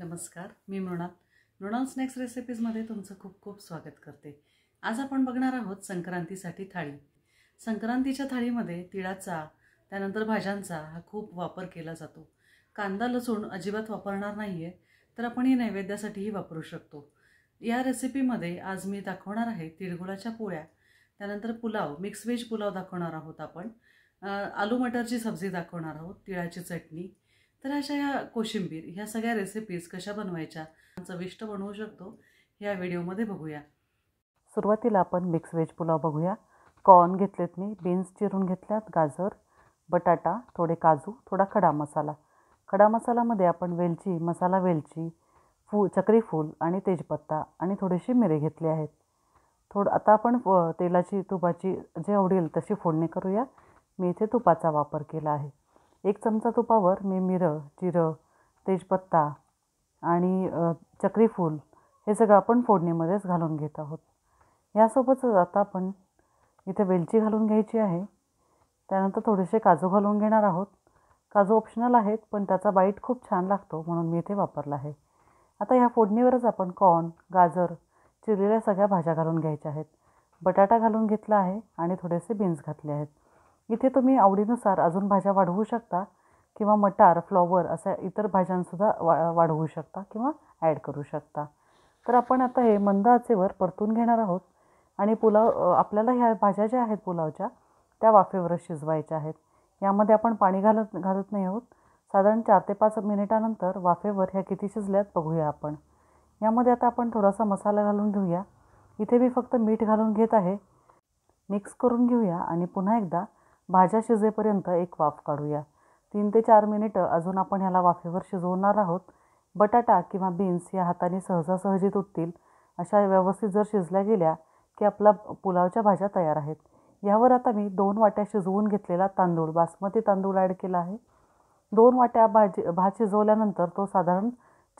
नमस्कार मी मृणाल मृणाल स्नॅक्स रेसिपीजमध्ये तुमचं खूप खूप स्वागत करते आज आपण बघणार आहोत संक्रांतीसाठी थाळी संक्रांतीच्या थाळीमध्ये तिळाचा त्यानंतर भाज्यांचा हा खूप वापर केला जातो कांदा लसूण अजिबात वापरणार नाही आहे तर आपण ही नैवेद्यासाठीही वापरू शकतो या रेसिपीमध्ये आज मी दाखवणार आहे तिळगुळाच्या पोळ्या त्यानंतर पुलाव मिक्स व्हेज पुलाव दाखवणार आहोत आपण आलू मटरची सब्जी दाखवणार आहोत तिळाची चटणी तर अशा या कोशिंबीर ह्या सगळ्या रेसिपीज कशा बनवायच्या चविष्ट बनवू शकतो ह्या व्हिडिओमध्ये बघूया सुरुवातीला आपण मिक्स व्हेज पुलाव बघूया कॉर्न घेतलेत मी बीन्स चिरून घेतल्यात गाजर बटाटा थोडे काजू थोडा खडा मसाला खडा मसालामध्ये आपण वेलची मसाला वेलची फू चक्री फूल आणि तेजपत्ता आणि थोडीशी मिरे घेतली आहेत थोडं आता आपण तेलाची तुपाची जे आवडेल तशी फोडणी करूया मी इथे तुपाचा वापर केला आहे एक चमचा तुपावर मी मिरं जिरं तेजपत्ता आणि चक्रीफूल हे सगळं आपण फोडणीमध्येच घालून घेत आहोत यासोबतच आता आपण इथे वेलची घालून घ्यायची आहे त्यानंतर थोडेसे काजू घालून घेणार आहोत काजू ऑप्शनल आहेत पण त्याचा बाईट खूप छान लागतो म्हणून मी इथे वापरला आहे आता ह्या फोडणीवरच आपण कॉर्न गाजर चिरलेल्या सगळ्या भाज्या घालून घ्यायच्या आहेत बटाटा घालून घेतला आहे आणि थोडेसे बीन्स घातले आहेत इथे तुम्ही आवडीनुसार अजून भाज्या वाढवू शकता किंवा मटार फ्लॉवर अशा इतर भाज्यांसुद्धा वा वाढवू शकता किंवा ॲड करू शकता तर आपण आता हे मंद आचेवर परतून घेणार आहोत आणि पुलाव आपल्याला ह्या भाज्या ज्या आहेत पुलावच्या त्या वाफेवरच शिजवायच्या आहेत यामध्ये आपण पाणी घालत घालत नाही आहोत साधारण चार ते पाच मिनिटानंतर वाफेवर ह्या किती शिजल्यात बघूया आपण यामध्ये आता आपण थोडासा मसाला घालून घेऊया इथे मी फक्त मीठ घालून घेत आहे मिक्स करून घेऊया आणि पुन्हा एकदा भाज्या शिजेपर्यंत एक वाफ काढूया तीन ते चार मिनिटं अजून आपण ह्याला वाफेवर शिजवणार आहोत बटाटा किंवा बीन्स या हाताने सहजासहजी तुटतील अशा व्यवस्थित जर शिजल्या गेल्या की आपला पुलावच्या भाज्या तयार आहेत यावर आता मी दोन वाट्या शिजवून घेतलेला तांदूळ बासमती तांदूळ ॲड केला आहे दोन वाट्या भाजी भात शिजवल्यानंतर तो साधारण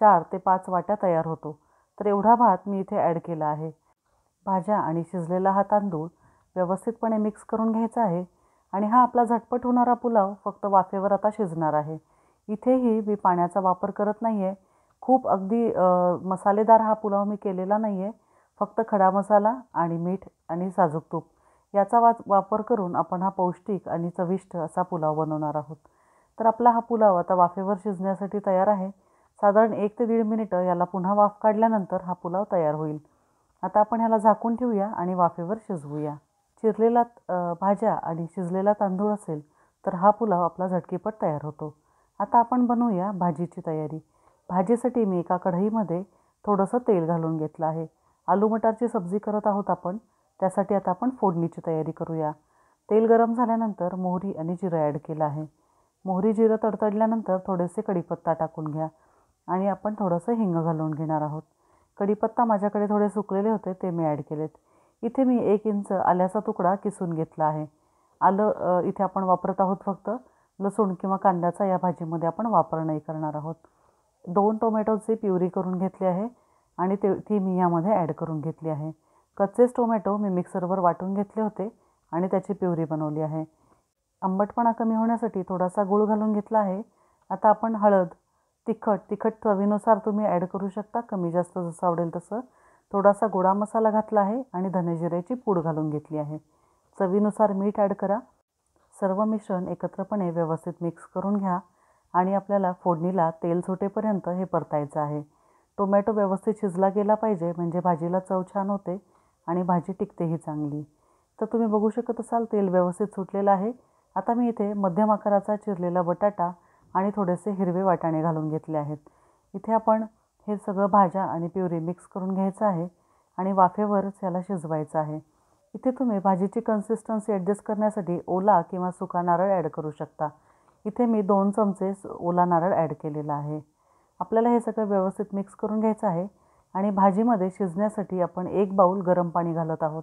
चार ते पाच वाट्या तयार होतो तर एवढा भात मी इथे ॲड केला आहे भाज्या आणि शिजलेला हा तांदूळ व्यवस्थितपणे मिक्स करून घ्यायचा आहे आणि हा आपला झटपट होणारा पुलाव फक्त वाफेवर आता शिजणार आहे इथेही मी पाण्याचा वापर करत नाही आहे खूप अगदी मसालेदार हा पुलाव मी केलेला नाही आहे फक्त खडा मसाला आणि मीठ आणि साजूक तूप याचा वा वापर करून आपण हा पौष्टिक आणि चविष्ट असा पुलाव बनवणार आहोत तर आपला हा पुलाव आता वाफेवर शिजण्यासाठी तयार आहे साधारण एक ते दीड मिनिटं याला पुन्हा वाफ काढल्यानंतर हा पुलाव तयार होईल आता आपण ह्याला झाकून ठेवूया आणि वाफेवर शिजवूया चिरलेला भाज्या आणि शिजलेला तांदूळ असेल तर हा पुलाव आपला झटकीपट तयार होतो आता आपण बनवूया भाजीची तयारी भाजीसाठी मी एका कढईमध्ये थोडंसं तेल घालून घेतलं आहे आलू मटारची सब्जी करत आहोत आपण त्यासाठी आता आपण फोडणीची तयारी करूया तेल गरम झाल्यानंतर मोहरी आणि जिरं ॲड केलं आहे मोहरी जिरं तडतडल्यानंतर थोडेसे कढीपत्ता टाकून घ्या आणि आपण थोडंसं हिंग घालून घेणार आहोत कढीपत्ता माझ्याकडे थोडे सुकलेले होते ते मी ॲड केलेत इथे मी एक इंच आल्याचा तुकडा किसून घेतला आहे आलं इथे आपण वापरत आहोत फक्त लसूण किंवा कांद्याचा या भाजीमध्ये आपण वापर नाही करणार आहोत दोन टोमॅटोचे प्युरी करून घेतली आहे आणि ते ती मी यामध्ये ॲड करून घेतली आहे कच्चेच टोमॅटो मी मिक्सरवर वाटून घेतले होते आणि त्याची प्युरी बनवली आहे आंबटपणा कमी होण्यासाठी थोडासा गूळ घालून घेतला आहे आता आपण हळद तिखट तिखट चवीनुसार तुम्ही ॲड करू शकता कमी जास्त जसं आवडेल तसं थोडासा गोडा मसाला घातला आहे आणि धनेजिऱ्याची पूड घालून घेतली आहे चवीनुसार मीठ ॲड करा सर्व मिश्रण एकत्रपणे व्यवस्थित मिक्स करून घ्या आणि आपल्याला फोडणीला तेल सुटेपर्यंत हे परतायचं आहे टोमॅटो व्यवस्थित शिजला गेला पाहिजे म्हणजे भाजीला चव छान होते आणि भाजी टिकतेही चांगली तर तुम्ही बघू शकत असाल तेल व्यवस्थित सुटलेलं आहे आता मी इथे मध्यम आकाराचा चिरलेला बटाटा आणि थोडेसे हिरवे वाटाणे घालून घेतले आहेत इथे आपण हे सगळं भाज्या आणि प्युरी मिक्स करून घ्यायचं आहे आणि वाफेवरच याला शिजवायचं आहे इथे तुम्ही भाजीची कन्सिस्टन्सी ॲडजस्ट करण्यासाठी ओला किंवा सुका नारळ ॲड करू शकता इथे मी दोन चमचे ओला नारळ ॲड केलेला आहे आपल्याला हे सगळं व्यवस्थित मिक्स करून घ्यायचं आहे आणि भाजीमध्ये शिजण्यासाठी आपण एक बाऊल गरम पाणी घालत आहोत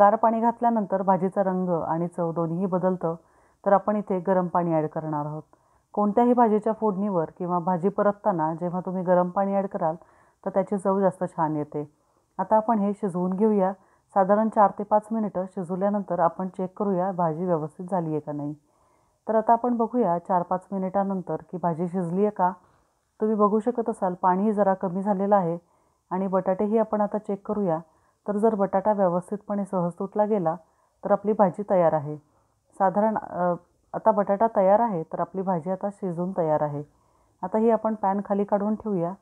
गार पाणी घातल्यानंतर भाजीचा रंग आणि चव दोन्ही बदलतं तर आपण इथे गरम पाणी ॲड करणार आहोत कोणत्याही भाजीच्या फोडणीवर किंवा भाजी परतताना जेव्हा तुम्ही गरम पाणी ॲड कराल तर त्याची चव जास्त छान येते आता आपण हे शिजवून घेऊया साधारण चार ते पाच मिनिटं शिजवल्यानंतर आपण चेक करूया भाजी व्यवस्थित झाली आहे का नाही तर आता आपण बघूया चार पाच मिनिटानंतर की भाजी शिजली आहे का तुम्ही बघू शकत असाल पाणीही जरा कमी झालेलं आहे आणि बटाटेही आपण आता चेक करूया तर जर बटाटा व्यवस्थितपणे सहज तुटला गेला तर आपली भाजी तयार आहे साधारण आता बटाटा तयार आहे तर आपली भाजी आता शिजून तयार आहे आता ही आपण पॅन खाली काढून ठेवूया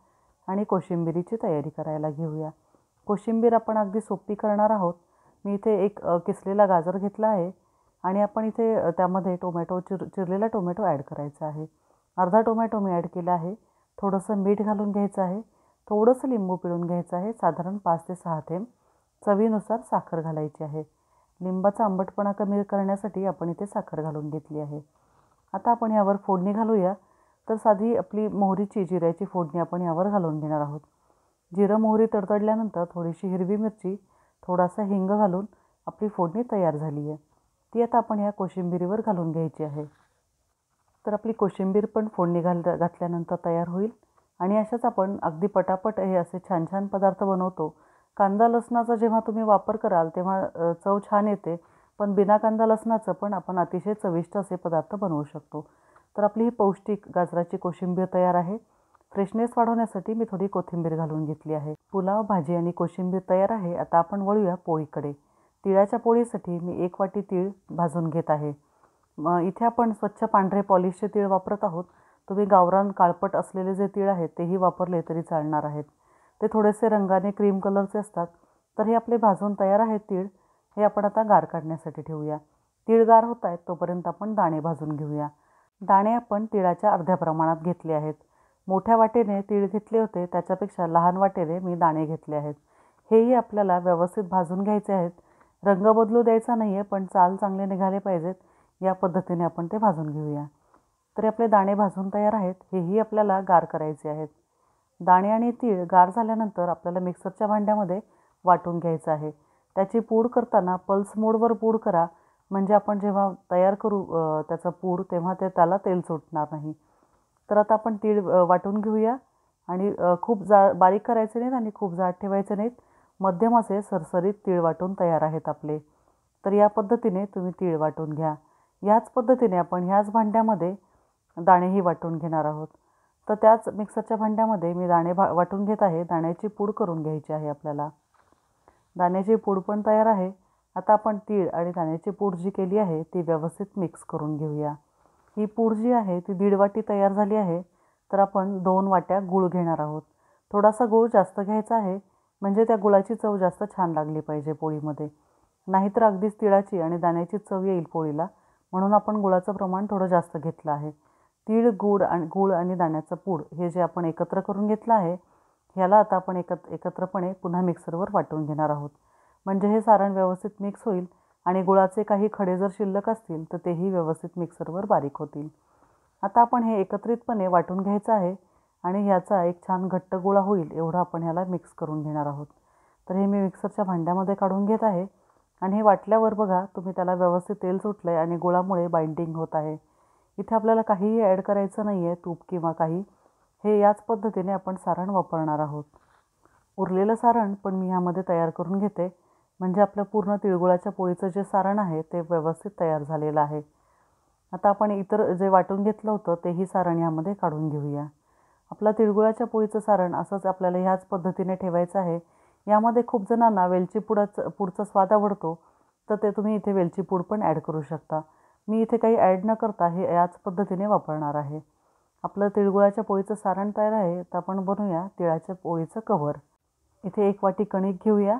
आणि कोशिंबिरीची तयारी करायला घेऊया कोशिंबीर आपण अगदी सोपी करणार आहोत मी इथे एक किसलेला गाजर घेतला आहे आणि आपण इथे त्यामध्ये टोमॅटो चिर चिरलेला टोमॅटो ॲड करायचा आहे अर्धा टोमॅटो मी ॲड केला आहे थोडंसं मीठ घालून घ्यायचं आहे थोडंसं लिंबू पिळून घ्यायचं आहे साधारण पाच ते सहा थेंब चवीनुसार साखर घालायची आहे लिंबाचा आंबटपणा कमी करण्यासाठी आपण इथे साखर घालून घेतली आहे आता आपण यावर फोडणी घालूया तर साधी आपली मोहरीची जिऱ्याची फोडणी आपण यावर घालून घेणार आहोत जिरं मोहरी तडतडल्यानंतर थोडीशी हिरवी मिरची थोडासा हिंग घालून आपली फोडणी तयार झाली आहे ती आता आपण या कोशिंबिरीवर घालून घ्यायची आहे तर आपली कोशिंबीर पण फोडणी घाल घातल्यानंतर तयार होईल आणि अशाच आपण अगदी पटापट हे असे छान छान पदार्थ बनवतो कांदा लसणाचा जेव्हा तुम्ही वापर कराल तेव्हा चव छान येते पण बिना कांदा लसणाचं पण आपण अतिशय चविष्ट असे पदार्थ बनवू शकतो तर आपली ही पौष्टिक गाजराची कोशिंबीर तयार आहे फ्रेशनेस वाढवण्यासाठी मी थोडी कोथिंबीर घालून घेतली आहे पुलाव भाजी आणि कोशिंबीर तयार आहे आता आपण वळूया पोळीकडे तिळाच्या पोळीसाठी मी एक वाटी तीळ भाजून घेत आहे इथे आपण स्वच्छ पांढरे पॉलिशचे तीळ वापरत आहोत तुम्ही गावरान काळपट असलेले जे तीळ आहेत तेही वापरले तरी चालणार आहेत ते थोडेसे रंगाने क्रीम कलरचे असतात तर हे आपले भाजून तयार आहेत तीळ हे आपण आता गार काढण्यासाठी ठेवूया तीळ गार होत आहेत तोपर्यंत आपण दाणे भाजून घेऊया दाणे आपण तिळाच्या अर्ध्या प्रमाणात घेतले आहेत मोठ्या वाटेने तीळ घेतले होते त्याच्यापेक्षा लहान वाटेने मी दाणे घेतले आहेत हेही आपल्याला व्यवस्थित भाजून घ्यायचे आहेत रंग बदलू द्यायचा नाही आहे पण चाल चांगले निघाले पाहिजेत या पद्धतीने आपण ते भाजून घेऊया तरी आपले दाणे भाजून तयार आहेत हेही आपल्याला गार करायचे आहेत दाणे आणि तीळ गार झाल्यानंतर आपल्याला मिक्सरच्या भांड्यामध्ये वाटून घ्यायचं आहे त्याची पूड करताना पल्स मोडवर पूड करा म्हणजे आपण जेव्हा तयार करू त्याचा पूड तेव्हा ते त्याला तेल सुटणार नाही तर आता आपण तीळ वाटून घेऊया आणि खूप जा बारीक करायचे नाहीत आणि खूप जाड ठेवायचे नाहीत मध्यम असे सरसरीत तीळ वाटून तयार आहेत आपले तर या पद्धतीने तुम्ही तीळ वाटून घ्या याच पद्धतीने आपण ह्याच भांड्यामध्ये दाणेही वाटून घेणार आहोत तर त्याच मिक्सरच्या भांड्यामध्ये मी दाणे भा वाटून घेत आहे दाण्याची पूड करून घ्यायची आहे आपल्याला दाण्याची पूड पण तयार आहे आता आपण तीळ आणि दाण्याची पूड जी केली आहे ती व्यवस्थित मिक्स करून घेऊया ही पूड जी आहे ती दीड वाटी तयार झाली आहे तर आपण दोन वाट्या गुळ घेणार आहोत थोडासा गूळ जास्त घ्यायचा आहे म्हणजे त्या गुळाची चव जास्त छान लागली पाहिजे पोळीमध्ये नाहीतर अगदीच तिळाची आणि दाण्याची चव येईल पोळीला म्हणून आपण गुळाचं प्रमाण थोडं जास्त घेतलं आहे तीळ गूळ आणि गूळ आणि दाण्याचं पूड हे जे आपण एकत्र करून घेतलं आहे ह्याला आता आपण एकत एकत्रपणे पुन्हा मिक्सरवर वाटून घेणार आहोत म्हणजे हे सारण व्यवस्थित मिक्स होईल आणि गुळाचे काही खडे जर शिल्लक असतील तर तेही व्यवस्थित मिक्सरवर बारीक होतील आता आपण हे एकत्रितपणे वाटून घ्यायचं आहे आणि ह्याचा एक छान घट्ट गोळा होईल एवढा आपण ह्याला मिक्स करून घेणार आहोत तर हे मी मिक्सरच्या भांड्यामध्ये काढून घेत आहे आणि हे वाटल्यावर बघा तुम्ही त्याला व्यवस्थित तेल सुटलं आहे आणि गुळामुळे बाइंडिंग होत आहे इथे आपल्याला काहीही ॲड करायचं नाही आहे तूप किंवा काही हे याच पद्धतीने आपण सारण वापरणार आहोत उरलेलं सारण पण मी ह्यामध्ये तयार करून घेते म्हणजे आपलं पूर्ण तिळगुळाच्या पोळीचं जे सारण आहे ते व्यवस्थित तयार झालेलं आहे आता आपण इतर जे वाटून घेतलं होतं तेही सारण ह्यामध्ये काढून घेऊया आपला तिळगुळाच्या पोळीचं सारण असंच आपल्याला ह्याच पद्धतीने ठेवायचं आहे यामध्ये खूप जणांना वेलची पुडाचं पुढचा स्वाद आवडतो तर ते तुम्ही इथे वेलची पूड पण ॲड करू शकता मी इथे काही ॲड न करता हे याच पद्धतीने वापरणार आहे आपलं तिळगुळाच्या पोळीचं सारण तयार आहे तर आपण बनवूया तिळाच्या पोळीचं कव्हर इथे एक वाटी कणिक घेऊया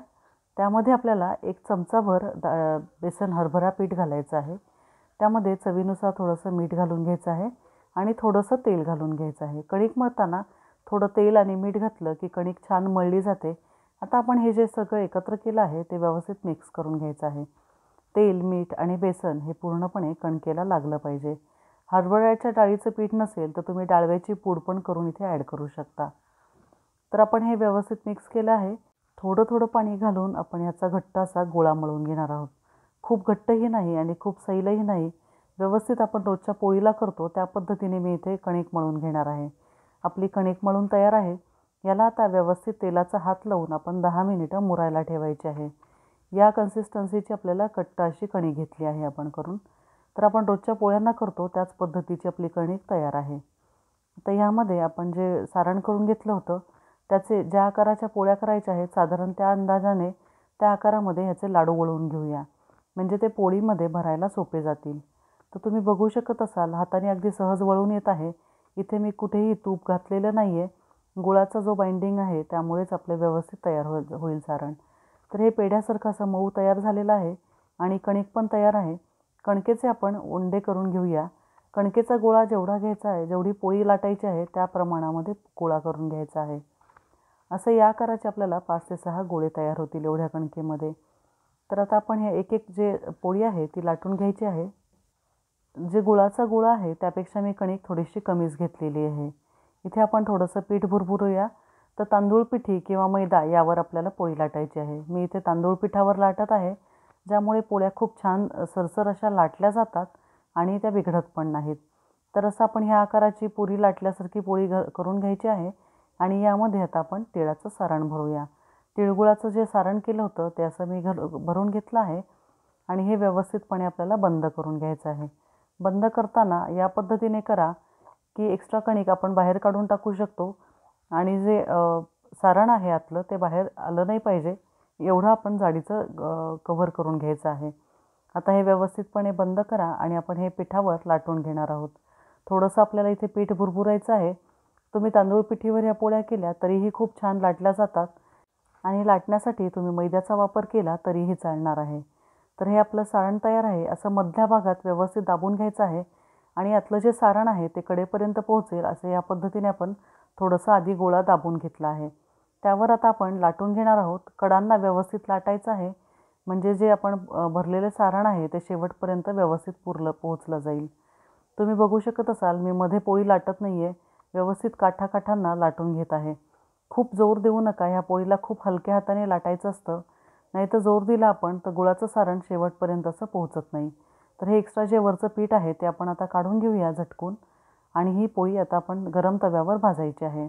त्यामध्ये आपल्याला एक चमचाभर दा बेसन हरभरा पीठ घालायचं आहे त्यामध्ये चवीनुसार थोडंसं मीठ घालून घ्यायचं आहे आणि थोडंसं तेल घालून घ्यायचं आहे कणिक मळताना थोडं तेल आणि मीठ घातलं की कणिक छान मळली जाते आता आपण हे जे सगळं एकत्र केलं आहे ते व्यवस्थित मिक्स करून घ्यायचं आहे तेल मीठ आणि बेसन हे पूर्णपणे कणकेला लागलं पाहिजे हरभऱ्याच्या डाळीचं पीठ नसेल तर तुम्ही डाळव्याची पूड पण करून इथे ॲड करू शकता तर आपण हे व्यवस्थित मिक्स केलं आहे थोडं थोडं पाणी घालून आपण ह्याचा घट्ट असा गोळा मळून घेणार आहोत खूप घट्टही नाही आणि खूप सैलही नाही व्यवस्थित आपण रोजच्या पोळीला करतो त्या पद्धतीने मी इथे कणिक मळून घेणार आहे आपली कणिक मळून तयार आहे याला आता व्यवस्थित तेलाचा हात लावून आपण दहा मिनिटं मुरायला ठेवायची आहे या कन्सिस्टन्सीची आपल्याला कट्टा अशी कणी घेतली आहे आपण करून तर आपण रोजच्या पोळ्यांना करतो त्याच पद्धतीची आपली कणी तयार आहे तर ह्यामध्ये आपण जे सारण करून घेतलं होतं त्याचे ज्या आकाराच्या पोळ्या करायच्या आहेत साधारण त्या अंदाजाने त्या आकारामध्ये ह्याचे लाडू वळवून घेऊया म्हणजे ते पोळीमध्ये भरायला सोपे जातील तर तुम्ही बघू शकत असाल हाताने अगदी सहज वळून येत आहे इथे मी कुठेही तूप घातलेलं नाही आहे गुळाचा जो बाइंडिंग आहे त्यामुळेच आपले व्यवस्थित तयार हो-, होईल सारण तर हे पेढ्यासारखा असा मऊ तयार झालेला आहे आणि कणिक पण तयार आहे कणकेचे आपण ओंडे करून घेऊया कणकेचा गोळा जेवढा घ्यायचा आहे जेवढी पोळी लाटायची आहे त्या प्रमाणामध्ये गोळा करून घ्यायचा आहे असं या आकाराचे आपल्याला पाच ते सहा गोळे तयार होतील एवढ्या कणकेमध्ये तर आता आपण हे एक एक जे पोळी आहे ती लाटून घ्यायची आहे जे गुळाचा गुळा आहे त्यापेक्षा मी कणिक थोडीशी कमीच घेतलेली आहे इथे आपण थोडंसं पीठ भुरभुरूया तर तांदूळ पिठी किंवा मैदा यावर आपल्याला पोळी लाटायची आहे मी इथे तांदूळ पिठावर लाटत आहे ज्यामुळे पोळ्या खूप छान सरसर अशा लाटल्या जातात आणि त्या बिघडत पण नाहीत तर असं आपण ह्या आकाराची पुरी लाटल्यासारखी पोळी घ करून घ्यायची आहे आणि यामध्ये आता आपण तिळाचं सारण भरूया तिळगुळाचं जे सारण केलं होतं ते असं मी घर भरून घेतलं आहे आणि हे व्यवस्थितपणे आपल्याला बंद करून घ्यायचं आहे बंद करताना या पद्धतीने करा की एक्स्ट्रा कणिक आपण बाहेर काढून टाकू शकतो आणि जे सारण आहे आतलं ते बाहेर आलं नाही पाहिजे एवढं आपण जाडीचं कव्हर करून घ्यायचं आहे आता हे व्यवस्थितपणे बंद करा आणि आपण हे पिठावर लाटून घेणार आहोत थोडंसं आपल्याला इथे पीठ भुरभुरायचं आहे तुम्ही तांदूळ पिठीवर ह्या पोळ्या केल्या तरीही खूप छान लाटल्या जातात आणि लाटण्यासाठी तुम्ही मैद्याचा वापर केला तरीही चालणार आहे तर हे आपलं सारण तयार आहे असं मधल्या भागात व्यवस्थित दाबून घ्यायचं आहे आणि यातलं जे सारण आहे ते कडेपर्यंत पोहोचेल असं या पद्धतीने आपण थोडंसं आधी गोळा दाबून घेतला आहे त्यावर आता आपण लाटून घेणार आहोत कडांना व्यवस्थित लाटायचं आहे म्हणजे जे आपण भरलेले सारण आहे ते शेवटपर्यंत व्यवस्थित पुरलं पोहोचलं जाईल तुम्ही बघू शकत असाल मी मध्ये पोळी लाटत नाही आहे व्यवस्थित काठाकाठांना लाटून घेत आहे खूप जोर देऊ नका ह्या पोळीला खूप हलक्या हाताने लाटायचं असतं नाही तर जोर दिला आपण तर गुळाचं सारण शेवटपर्यंत असं पोहोचत नाही तर हे एक्स्ट्रा जे वरचं पीठ आहे ते आपण आता काढून घेऊया झटकून आणि ही पोळी आता आपण गरम तव्यावर भाजायची आहे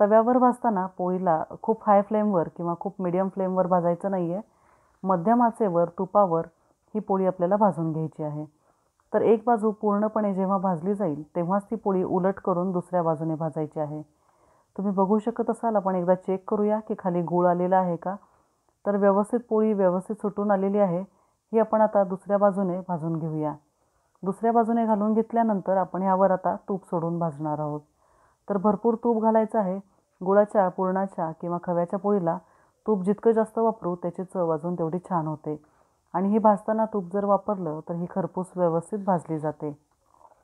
तव्यावर भाजताना पोळीला खूप हाय फ्लेमवर किंवा खूप मिडियम फ्लेमवर भाजायचं नाही आहे मध्यम आचेवर तुपावर ही पोळी आपल्याला भाजून घ्यायची आहे तर एक बाजू पूर्णपणे जेव्हा भाजली जाईल तेव्हाच ती पोळी उलट करून दुसऱ्या बाजूने भाजायची आहे तुम्ही बघू शकत असाल आपण एकदा चेक करूया की खाली गूळ आलेला आहे का तर व्यवस्थित पोळी व्यवस्थित सुटून आलेली आहे ही आपण आता दुसऱ्या बाजूने भाजून घेऊया दुसऱ्या बाजूने घालून घेतल्यानंतर आपण ह्यावर आता तूप सोडून भाजणार आहोत तर भरपूर तूप घालायचं आहे गुळाच्या पुरणाच्या किंवा खव्याच्या पोळीला तूप जितकं जास्त वापरू त्याची चव अजून तेवढी छान होते आणि ही भाजताना तूप जर वापरलं तर ही खरपूस व्यवस्थित भाजली जाते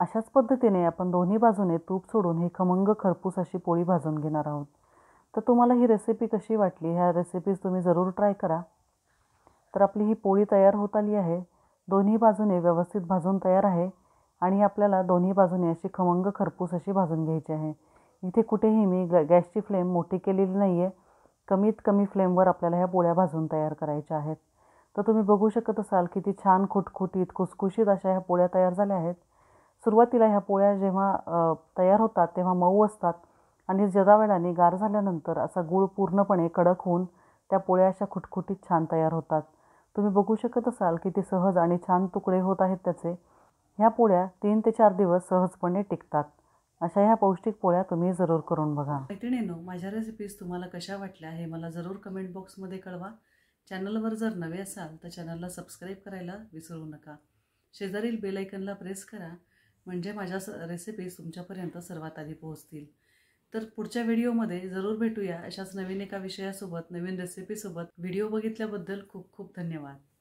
अशाच पद्धतीने आपण दोन्ही बाजूने तूप सोडून ही खमंग खरपूस अशी पोळी भाजून घेणार आहोत तर तुम्हाला ही रेसिपी कशी वाटली ह्या रेसिपीज तुम्ही जरूर ट्राय करा तर आपली ही पोळी तयार होत आली आहे दोन्ही बाजूने व्यवस्थित भाजून तयार आहे आणि आपल्याला दोन्ही बाजूने अशी खमंग खरपूस अशी भाजून घ्यायची आहे इथे कुठेही मी ग गॅसची फ्लेम मोठी केलेली नाही आहे कमीत कमी फ्लेमवर आपल्याला ह्या पोळ्या भाजून तयार करायच्या आहेत तर तुम्ही बघू शकत असाल किती छान खुटखुटीत खुसखुशीत अशा ह्या पोळ्या तयार झाल्या आहेत सुरुवातीला ह्या पोळ्या जेव्हा तयार होतात तेव्हा मऊ असतात आणि जदा वेळाने गार झाल्यानंतर असा गूळ पूर्णपणे कडक होऊन त्या पोळ्या अशा खुटखुटीत छान तयार होतात तुम्ही बघू शकत असाल की ते सहज आणि छान तुकडे होत आहेत त्याचे ह्या पोळ्या तीन ते चार दिवस सहजपणे टिकतात अशा ह्या पौष्टिक पोळ्या तुम्ही जरूर करून बघा मैत्रिणीनो माझ्या रेसिपीज तुम्हाला कशा वाटल्या हे मला जरूर कमेंट बॉक्समध्ये कळवा चॅनलवर जर नवे असाल तर चॅनलला सबस्क्राईब करायला विसरू नका शेजारील बेलायकनला प्रेस करा म्हणजे माझ्या स रेसिपीज तुमच्यापर्यंत सर्वात आधी पोहोचतील तर पुढच्या व्हिडिओमध्ये जरूर भेटूया अशाच नवीन एका विषयासोबत नवीन रेसिपीसोबत व्हिडिओ बघितल्याबद्दल खूप खूप धन्यवाद